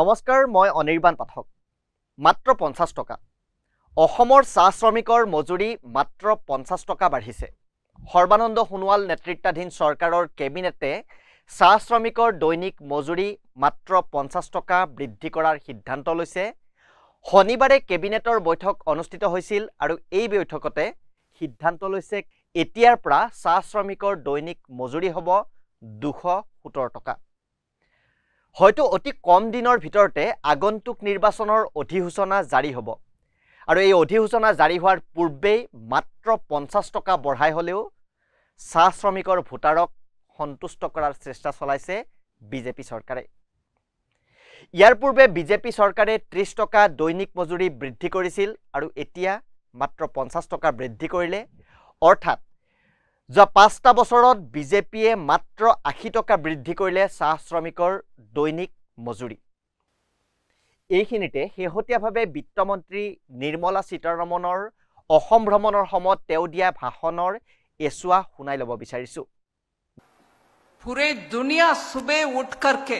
নমস্কাৰ মই অনিৰ্বাণ পাঠক মাত্ৰ পঞ্চাছ টকা অসমৰ চাহ শ্ৰমিকৰ মজুৰি মাত্ৰ পঞ্চাছ টকা বাঢ়িছে সৰ্বানন্দ সোণোৱাল নেতৃত্বাধীন চৰকাৰৰ কেবিনেটে চাহ শ্ৰমিকৰ দৈনিক মজুৰি মাত্ৰ পঞ্চাছ টকা বৃদ্ধি কৰাৰ সিদ্ধান্ত লৈছে শনিবাৰে কেবিনেটৰ বৈঠক অনুষ্ঠিত হৈছিল আৰু এই বৈঠকতে সিদ্ধান্ত লৈছে এতিয়াৰ পৰা চাহ শ্ৰমিকৰ দৈনিক মজুৰি হ'ব দুশ সোতৰ টকা হয়তো অতি কম দিনৰ ভিতৰতে আগন্তুক নিৰ্বাচনৰ অধিসূচনা জাৰি হ'ব আৰু এই অধিসূচনা জাৰি হোৱাৰ পূৰ্বেই মাত্ৰ পঞ্চাছ টকা বঢ়াই হ'লেও চাহ শ্ৰমিকৰ ভোটাৰক সন্তুষ্ট কৰাৰ চেষ্টা চলাইছে বিজেপি চৰকাৰে ইয়াৰ পূৰ্বে বিজেপি চৰকাৰে ত্ৰিছ টকা দৈনিক মজুৰি বৃদ্ধি কৰিছিল আৰু এতিয়া মাত্ৰ পঞ্চাছ টকা বৃদ্ধি কৰিলে অৰ্থাৎ যোৱা পাঁচটা বছৰত বিজেপিয়ে মাত্ৰ আশী টকা বৃদ্ধি কৰিলে চাহ শ্ৰমিকৰ দৈনিক মজুৰি এইখিনিতে শেহতীয়াভাৱে বিত্তমন্ত্ৰী নিৰ্মলা সীতাৰমণৰ অসম ভ্ৰমণৰ সময়ত তেওঁ দিয়া ভাষণৰ এচুৱা শুনাই ল'ব বিচাৰিছো পুৰে দুনিয়া চুবে উঠকৰকে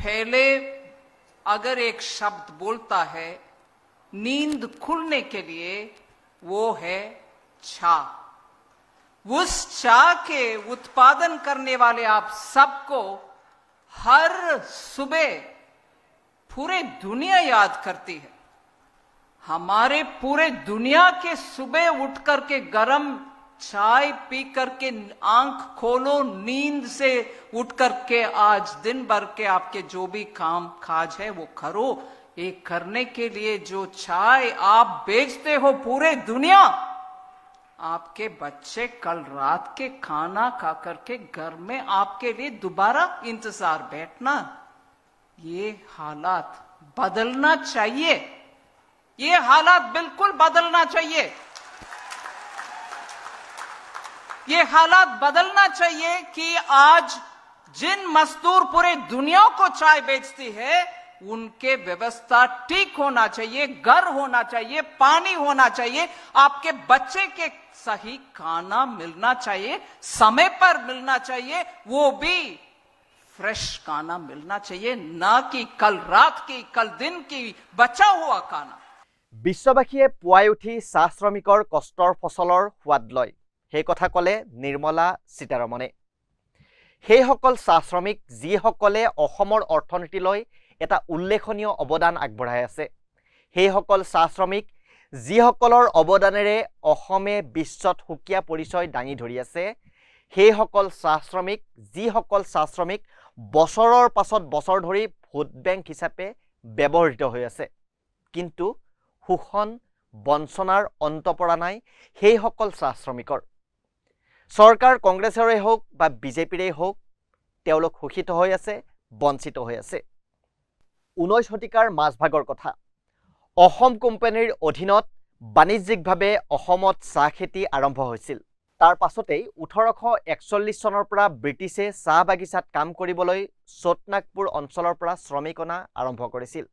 ফেলে আগৰ এক শব্দ বোলতা হে নিন্দ খুলনে কে লিয়ে ও হে চা উস চা কে উৎপাদন কৰনে ৱালে আপ সবকো हर सुबह पूरे दुनिया याद करती है हमारे पूरे दुनिया के सुबह उठ करके गरम चाय पी करके आंख खोलो नींद से उठ करके आज दिन भर के आपके जो भी काम काज है वो करो ये करने के लिए जो चाय आप बेचते हो पूरे दुनिया आपके बच्चे कल रात के खाना खा करके घर में आपके लिए दोबारा इंतजार बैठना ये हालात बदलना चाहिए ये हालात बिल्कुल बदलना चाहिए ये हालात बदलना चाहिए कि आज जिन मजदूर पूरे दुनिया को चाय बेचती है उनके व्यवस्था ठीक होना चाहिए घर होना चाहिए पानी होना चाहिए आपके बच्चे के सही खाना मिलना चाहिए समय पर मिलना चाहिए वो भी फ्रेश खाना मिलना चाहिए ना कि कल रात की कल दिन की बचा हुआ खाना বিশ্ববাসীয়ে पुआ उठी চাহ श्रमिकर कष्ट फसल সোৱাদ लय সেই কথা ক'লে নিৰ্মলা সীতাৰমণে সেইসকল চাহ শ্ৰমিক যিসকলে এটা উল্লেখনীয় অৱদান আগবঢ়াই আছে সেইসকল চাহ শ্ৰমিক যিসকলৰ অৱদানেৰে অসমে বিশ্বত সুকীয়া পৰিচয় দাঙি ধৰি আছে সেইসকল চাহ শ্ৰমিক যিসকল চাহ শ্ৰমিক বছৰৰ পাছত বছৰ ধৰি ভোট বেংক হিচাপে ব্যৱহৃত হৈ আছে কিন্তু শোষণ বঞ্চনাৰ অন্ত পৰা নাই সেইসকল চাহ শ্ৰমিকৰ চৰকাৰ কংগ্ৰেছৰে হওক বা বিজেপিৰেই হওক তেওঁলোক শোষিত হৈ আছে বঞ্চিত হৈ আছে ঊনৈছ শতিকাৰ মাজভাগৰ কথা অসম কোম্পানীৰ অধীনত বাণিজ্যিকভাৱে অসমত চাহ খেতি আৰম্ভ হৈছিল তাৰ পাছতেই ওঠৰশ একচল্লিছ চনৰ পৰা ব্ৰিটিছে চাহ বাগিচাত কাম কৰিবলৈ চোটনাগপুৰ অঞ্চলৰ পৰা শ্ৰমিক অনা আৰম্ভ কৰিছিল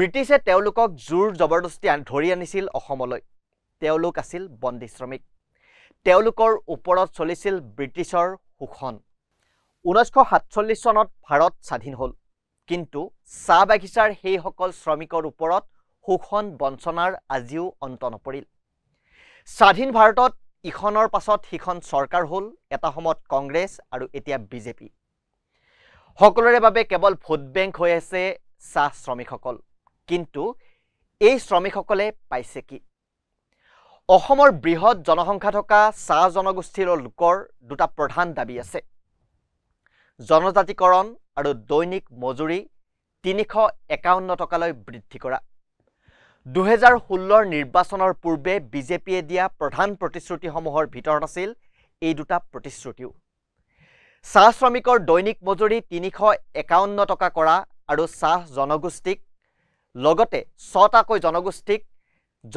ব্ৰিটিছে তেওঁলোকক জোৰ জবৰদস্তি ধৰি আনিছিল অসমলৈ তেওঁলোক আছিল বন্দী শ্ৰমিক তেওঁলোকৰ ওপৰত চলিছিল ব্ৰিটিছৰ শোষণ ঊনৈছশ সাতচল্লিছ চনত ভাৰত স্বাধীন হ'ল কিন্তু চাহ বাগিচাৰ সেইসকল শ্ৰমিকৰ ওপৰত শোষণ বঞ্চনাৰ আজিও অন্ত নপৰিল স্বাধীন ভাৰতত ইখনৰ পাছত সিখন চৰকাৰ হ'ল এটা সময়ত কংগ্ৰেছ আৰু এতিয়া বিজেপি সকলোৰে বাবে কেৱল ভোট বেংক হৈ আছে চাহ শ্ৰমিকসকল কিন্তু এই শ্ৰমিকসকলে পাইছে কি অসমৰ বৃহৎ জনসংখ্যা থকা চাহ জনগোষ্ঠীৰ লোকৰ দুটা প্ৰধান দাবী আছে জনজাতিকৰণ আৰু দৈনিক মজুৰি তিনিশ একাৱন্ন টকালৈ বৃদ্ধি কৰা দুহেজাৰ ষোল্লৰ নিৰ্বাচনৰ পূৰ্বে বিজেপিয়ে দিয়া প্ৰধান প্ৰতিশ্ৰুতিসমূহৰ ভিতৰত আছিল এই দুটা প্ৰতিশ্ৰুতিও চাহ শ্ৰমিকৰ দৈনিক মজুৰি তিনিশ একাৱন্ন টকা কৰা আৰু চাহ জনগোষ্ঠীক লগতে ছটাকৈ জনগোষ্ঠীক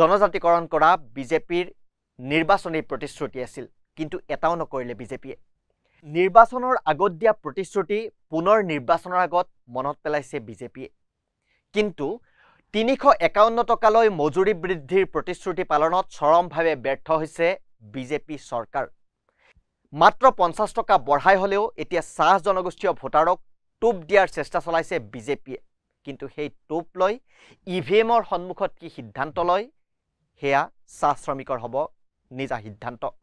জনজাতিকৰণ কৰা বিজেপিৰ নিৰ্বাচনী প্ৰতিশ্ৰুতি আছিল কিন্তু এটাও নকৰিলে বিজেপিয়ে নিৰ্বাচনৰ আগত দিয়া প্ৰতিশ্ৰুতি পুনৰ নিৰ্বাচনৰ আগত মনত পেলাইছে বিজেপিয়ে কিন্তু তিনিশ একাৱন্ন টকালৈ মজুৰি বৃদ্ধিৰ প্ৰতিশ্ৰুতি পালনত চৰমভাৱে ব্যৰ্থ হৈছে বিজেপি চৰকাৰ মাত্ৰ পঞ্চাছ টকা বঢ়াই হ'লেও এতিয়া চাহ জনগোষ্ঠীয় ভোটাৰক টোপ দিয়াৰ চেষ্টা চলাইছে বিজেপিয়ে কিন্তু সেই টোপ লৈ ই ভি এমৰ সন্মুখত কি সিদ্ধান্ত লয় সেয়া চাহ শ্ৰমিকৰ হ'ব নিজা সিদ্ধান্ত